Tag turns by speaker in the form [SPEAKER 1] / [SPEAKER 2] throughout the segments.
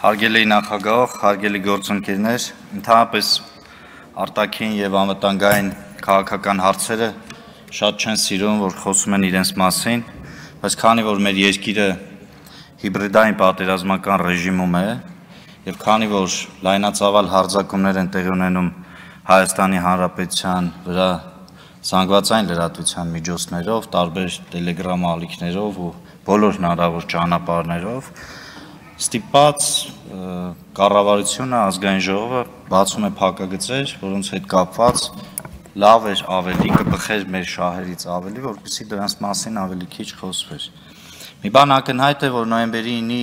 [SPEAKER 1] հարգելի նախագահ, հարգելի գործընկերներ, ընդհանրապես արտաքին եւ անվտանգային քաղաքական հարցերը շատ չեն սիրում, որ խոսում են իրենց մասին, բայց քանի որ մեր երկիրը հիբրիդային պատերազմական ռեժիմում է եւ քանի որ լայնածավալ հարձակումներ են տեղի ունենում Հայաստանի Հանրապետության վրա զանգվածային լրատվության միջոցներով, տարբեր Telegram ալիքներով ու բոլոր հնարավոր ճանապարհներով, ստիպած կառավարությունը ազգային ժողովը բացում է փակագծեր, որոնց հետ կապված լավ էր ավելի կբխեր մեր շահերից ավելի, որպեսզի դրանց մասին ավելի քիչ խոսվեր։ Մի բան ակնհայտ է, որ նոյեմբերի 9-ի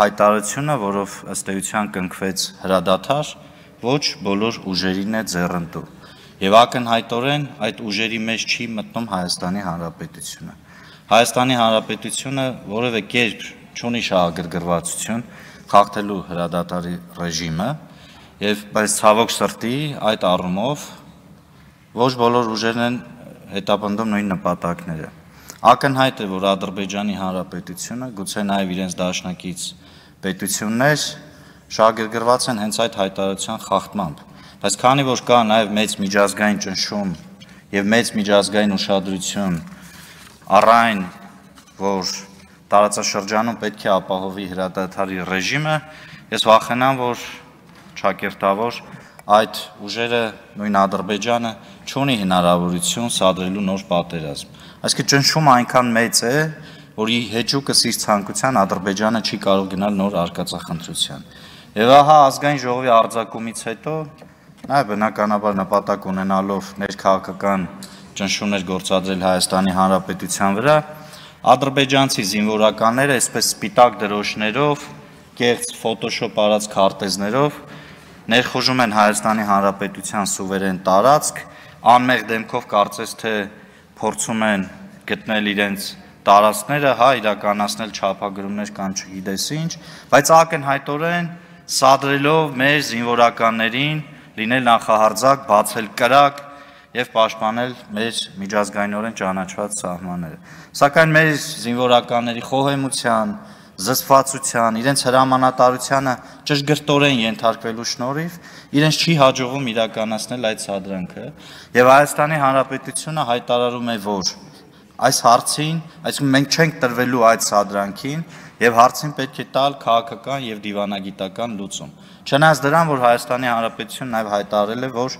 [SPEAKER 1] հայտարարությունը, որով ըստ էության կնքվեց հրադադար, ոչ բոլոր ուժերին է ձեռնտու։ Եվ ակնհայտորեն այդ ուժերի մեջ չի մտնում Հայաստանի Հանրապետությունը։ Հայաստանի Հանրապետությունը որևէ կերպ չունի շահագրգռվածություն, խախտելու հրադադարի ռեժիմը, եւ բայց ցավոք սրտի այդ առումով ոչ բոլոր ուժերն են հետապնդում նույն նպատակները։ Ակնհայտ է, որ Ադրբեջանի Հանրապետությունը, գուցե նաև իրենց դաշնակից պետություններ շահագրգռված են հենց այդ հայտարարության խախտմամբ։ Բայց քանի որ կա նաև մեծ միջազգային ճնշում եւ մեծ միջազգային ուշադրություն առայն, որ տարածաշրջանում պետք է ապահովի հրադադարի ռեժիմը, ես վախենամ, որ ճակերտավոր այդ ուժերը նույն Ադրբեջանը չունի հնարավորություն սադրելու նոր պատերազմ։ Այսինքն ճնշումը այնքան մեծ է, որի հեճուկս իր ցանկության Ադրբեջանը չի կարող գնալ նոր արկածախնդրության։ Եվ ահա ազգային ժողովի արձակումից հետո նա բնականաբար նպատակ ունենալով ներքաղաքական ճնշումներ գործադրել Հայաստանի Հանրապետության վրա, Ադրբեջանցի զինվորականները այսպես սպիտակ դրոշներով, կեղծ ֆոտոշոպ արած քարտեզներով ներխուժում են Հայաստանի Հանրապետության սուվերեն տարածք, անմեղ դեմքով կարծես թե փորձում են գտնել իրենց տարածքները, հա, իրականացնել չափագրումներ կամ չգիտես ինչ, բայց ակնհայտորեն սադրելով մեր զինվորականներին լինել նախահարձակ, բացել կրակ, եւ պաշտպանել մեր միջազգայինորեն ճանաչված սահմանները։ Սակայն մեր զինվորականների խոհեմության, զսպվածության, իրենց հրամանատարությանը ճշգրտորեն ենթարկվելու շնորհիվ իրենց չի հաջողվում իրականացնել այդ սադրանքը եւ Հայաստանի Հանրապետությունը հայտարարում է, որ այս հարցին, այսինքն մենք չենք տրվելու այդ սադրանքին եւ հարցին պետք է տալ քաղաքական եւ դիվանագիտական լուծում։ Չնայած դրան, որ Հայաստանի Հանրապետությունն նաեւ հայտարարել է, որ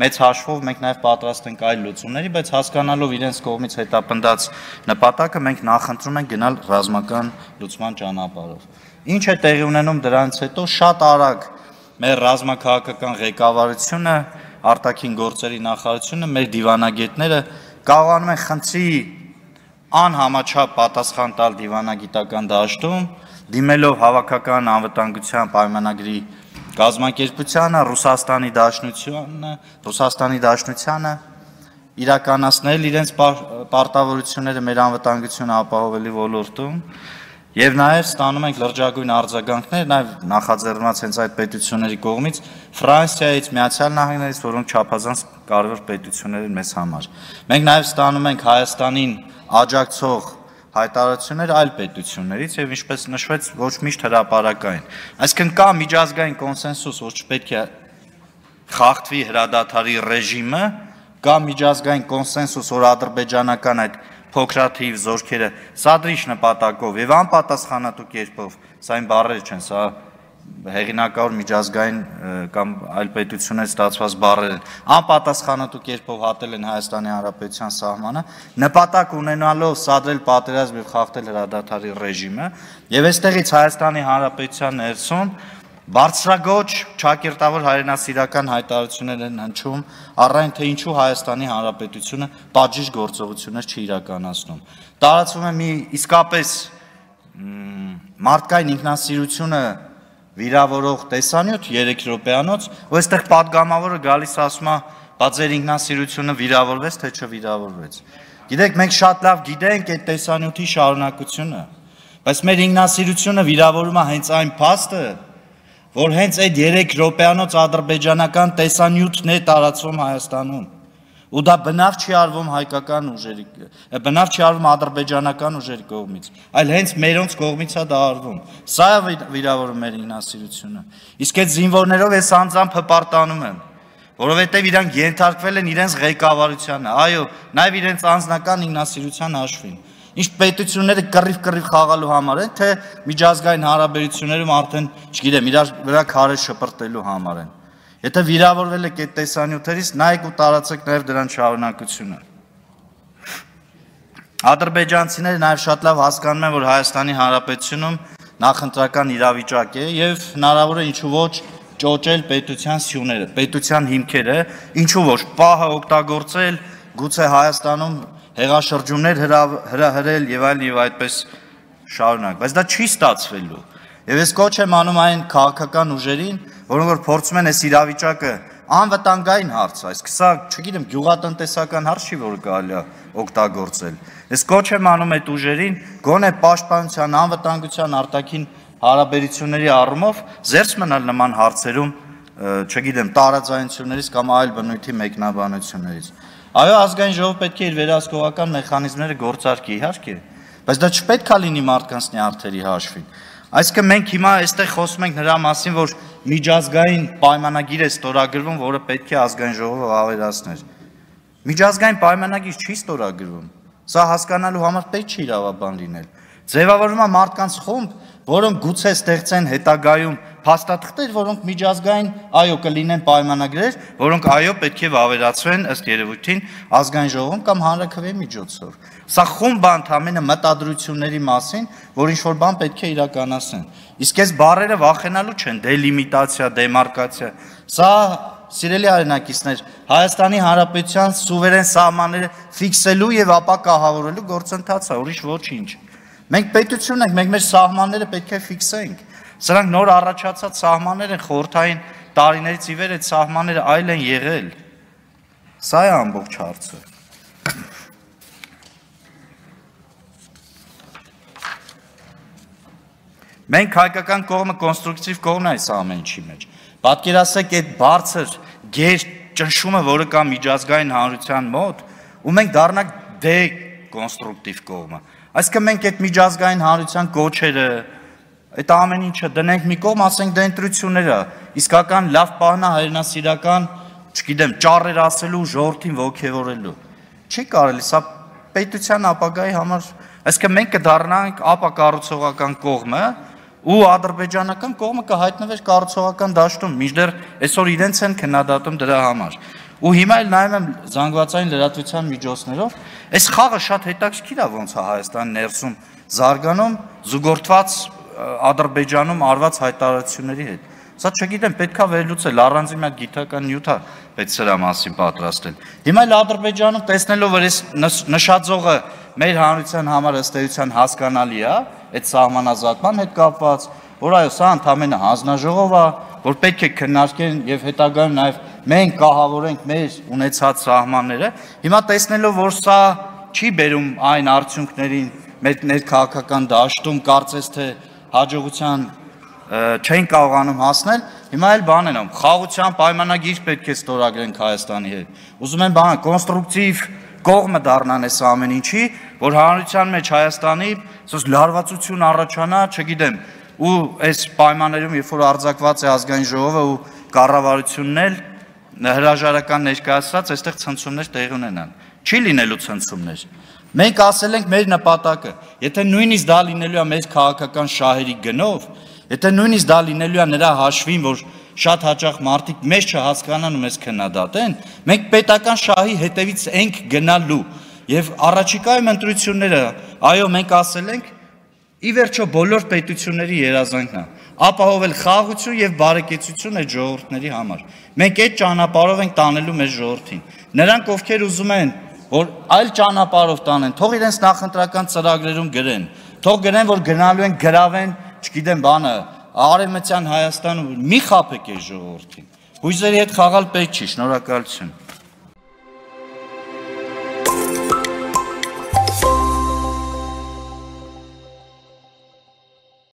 [SPEAKER 1] մեծ հաշվով մենք նաև պատրաստ ենք այլ լուծումների, բայց հասկանալով իրենց կողմից հետապնդած նպատակը մենք նախընտրում ենք գնալ ռազմական լուծման ճանապարհով։ Ինչ է տեղի ունենում դրանից հետո շատ արագ մեր ռազմաքաղաքական ղեկավարությունը, արտաքին գործերի նախարարությունը, մեր դիվանագետները կարողանում են խնդրի անհամաչափ պատասխան տալ դիվանագիտական դաշտում, դիմելով հավաքական անվտանգության պայմանագրի կազմակերպությանը, Ռուսաստանի Դաշնությունը, Ռուսաստանի Դաշնությանը իրականացնել իրենց պարտավորությունները մեր անվտանգությունը ապահովելի ոլորտում եւ նաեւ ստանում ենք լրջագույն արձագանքներ նաեւ նախաձեռնված հենց այդ պետությունների կողմից Ֆրանսիայից, Միացյալ Նահանգներից, որոնք չափազանց կարևոր պետություններ են մեզ համար։ Մենք նաեւ ստանում ենք Հայաստանին աջակցող հայտարարություններ այլ պետություններից եւ ինչպես նշվեց ոչ միշտ հրաապարակային։ Այսինքն կա միջազգային կոնսենսուս, որ չպետք է խախտվի հրադադարի ռեժիմը, կա միջազգային կոնսենսուս, որ ադրբեջանական այդ փոքրաթիվ զորքերը սադրիչ նպատակով եւ անպատասխանատու կերպով, սա այն բառերը չեն, սա հեղինակավոր միջազգային կամ այլ պետությունից ստացված բարեր են անպատասխանատու կերպով հատել են Հայաստանի Հանրապետության սահմանը նպատակ ունենալով սադրել պատերազմ եւ խախտել հրադադարի ռեժիմը եւ այստեղից Հայաստանի Հանրապետության ներսում բարձրագոչ ճակերտավոր հայրենասիրական հայտարարություններ են հնչում առայն թե ինչու Հայաստանի Հանրապետությունը պատժիժ գործողություններ չի իրականացնում տարածվում է մի իսկապես մարդկային ինքնասիրությունը վիրավորող տեսանյութ 3 րոպեանոց, ու այստեղ падգամավորը գալիս ասում է, բա ձեր ինքնասիրությունը վիրավորվեց թե չվիրավորվեց։ Գիտեք, մենք շատ լավ գիտենք այդ տեսանյութի շարունակությունը, բայց մեր ինքնասիրությունը վիրավորում է հենց այն փաստը, որ հենց այդ 3 րոպեանոց ադրբեջանական տեսանյութն է տարածվում Հայաստանում ու դա բնավ չի արվում հայկական ուժերի, բնավ չի արվում ադրբեջանական ուժերի կողմից, այլ հենց մերոնց կողմից է դա արվում։ Սա է վիրավորում մեր ինասիրությունը։ Իսկ այդ զինվորներով ես անձամբ հպարտանում եմ, որովհետև իրանք ենթարկվել են իրենց ղեկավարությանը, այո, նաև իրենց անձնական ինասիրության հաշվին ինչ պետությունները կռիվ-կռիվ խաղալու համար են, թե միջազգային հարաբերություններում արդեն, չգիտեմ, իրար վրա քարեր շպրտելու համար են։ Եթե վիրավորվել եք այդ տեսանյութերից, նայեք ու տարածեք նաև դրան շարունակությունը։ Ադրբեջանցիները նաև շատ լավ հասկանում են, որ Հայաստանի Հանրապետությունում նախընտրական իրավիճակ է եւ հնարավոր է ինչու ոչ ճոճել պետության սյուները, պետության հիմքերը, ինչու ոչ պահը օգտագործել, գուցե Հայաստանում հեղաշրջումներ հրահրել եւ այլն եւ այդպես շարունակ, բայց դա չի ստացվելու։ Եվ ես կոչ եմ անում այն քաղաքական ուժերին, որոնք որ փորձում են այս իրավիճակը անվտանգային հարց է, իսկ սա, չգիտեմ, գյուղատնտեսական հարց չի, որ կարելի է օգտագործել։ Ես կոչ եմ անում այդ ուժերին, գոնե պաշտպանության, անվտանգության արտաքին հարաբերությունների առումով զերծ մնալ նման հարցերում, չգիտեմ, տարաձայնություններից կամ այլ բնույթի մեկնաբանություններից։ Այո, ազգային ժողովը պետք է իր վերահսկողական մեխանիզմները գործարկի, իհարկե, բայց դա չպետք է լինի մարդկանց նյարդերի հաշվին։ Այսինքն մենք հիմա այստեղ խոսում ենք նրա մասին, որ միջազգային պայմանագիր է ստորագրվում, որը պետք է ազգային ժողովը ավերացներ։ Միջազգային պայմանագիր չի ստորագրվում։ Սա հասկանալու համար պետք չի իրավաբան լինել։ Ձևավորվում է մարդկանց խումբ, որոնք գուցե ստեղծեն հետագայում փաստաթղթեր, որոնք միջազգային այո կլինեն պայմանագրեր, որոնք այո պետք է վավերացվեն ըստ երևույթին ազգային ժողովում կամ հանրակրվեի միջոցով։ Սա խումբ ընդամենը մտադրությունների մասին, որ ինչ որ բան պետք է իրականացնեն։ Իսկ այս բարերը վախենալու չեն, դելիմիտացիա, դեմարկացիա։ Սա սիրելի արենակիցներ, Հայաստանի Հանրապետության սուվերեն սահմանները ֆիքսելու եւ ապա կահավորելու գործընթաց է, ուրիշ ոչինչ։ Մենք պետություն ենք, մենք մեր սահմանները պետք է ֆիքսենք։ Սրանք նոր առաջացած սահմաններ են, խորթային տարիներից ի վեր այդ սահմանները այլ են եղել։ Սա է ամբողջ հարցը։ Մենք հայկական կողմը կոնստրուկտիվ կողմն է այս ամեն ինչի մեջ։ Պատկերացեք այդ բարձր գեր ճնշումը, որը կա միջազգային հանրության մոտ, ու մենք դառնանք դե կոնստրուկտիվ կողմը։ Այսինքն մենք այդ միջազգային հանրության կոչերը, այդ ամեն ինչը դնենք մի կողմ, ասենք դա դե ընտրությունները, իսկական լավ պահնա հայրենասիրական, չգիտեմ, ճառեր ասելու, ժողովրդին ողքեվորելու։ Չի կարելի, սա պետության ապագայի համար, այսինքն մենք կդառնանք ապակառուցողական կողմը, ու ադրբեջանական կողմը կհայտնվեր կարծողական դաշտում, մինչդեռ այսօր իրենց են քննադատում դրա համար։ Ու հիմա էլ նայում եմ զանգվածային լրատվության միջոցներով, այս խաղը շատ հետաքրքիր է ոնց է Հայաստան ներսում զարգանում զուգորդված Ադրբեջանում արված հայտարարությունների հետ։ Սա չգիտեմ, պետքա վերլուծել առանց իմ գիտական նյութա պետք սրա մասին պատրաստել։ Հիմա էլ Ադրբեջանում տեսնելով որ այս նշաձողը նշ, մեր հանրության համար ըստ էության հասկանալի է այդ սահմանազատման հետ կապված, որ այո, սա ընդամենը հանձնաժողով է, որ պետք է քննարկեն եւ հետագայում նաեւ մենք կահավորենք մեր ունեցած սահմանները։ Հիմա տեսնելով, որ սա չի բերում այն արդյունքներին մեր ներքաղաքական դաշտում, կարծես թե հաջողության չեն կարողանում հասնել, հիմա էլ բան են ում, խաղության պայմանագիր պետք է ստորագրենք Հայաստանի հետ։ Ուզում են բան կոնստրուկտիվ կողմը դառնան այս ամեն ինչի, որ հանրության մեջ Հայաստանի ասես լարվածություն առաջանա, չգիտեմ, ու այս պայմաններում երբ որ արձակված է ազգային ժողովը ու կառավարությունն էլ հրաժարական ներկայացրած այստեղ ցնցումներ տեղի ունենան։ Չի լինելու ցնցումներ։ Մենք ասել ենք մեր նպատակը, եթե նույնիսկ դա լինելու է մեր քաղաքական շահերի գնով, եթե նույնիսկ դա լինելու է նրա հաշվին, որ շատ հաճախ մարդիկ մեզ չհասկանան ու մեզ քննադատեն, մենք պետական շահի հետևից ենք գնալու։ Եվ առաջիկայում ընտրությունները, այո, մենք ասել ենք, ի վերջո բոլոր պետությունների երազանքն է, ապահովել խաղաղություն եւ բարեկեցություն այդ ժողովրդների համար։ Մենք այդ ճանապարհով ենք տանելու մեր ժողովրդին։ Նրանք, ովքեր ուզում են, որ այլ ճանապարհով տանեն, թող իրենց նախընտրական ծրագրերում գրեն, թող գրեն, որ գնալու են գրավեն, չգիտեմ, բանը, արևմտյան Հայաստանում մի խափեք է ժողովրդին։ Հույզերի հետ խաղալ պետք չի, շնորհակալություն։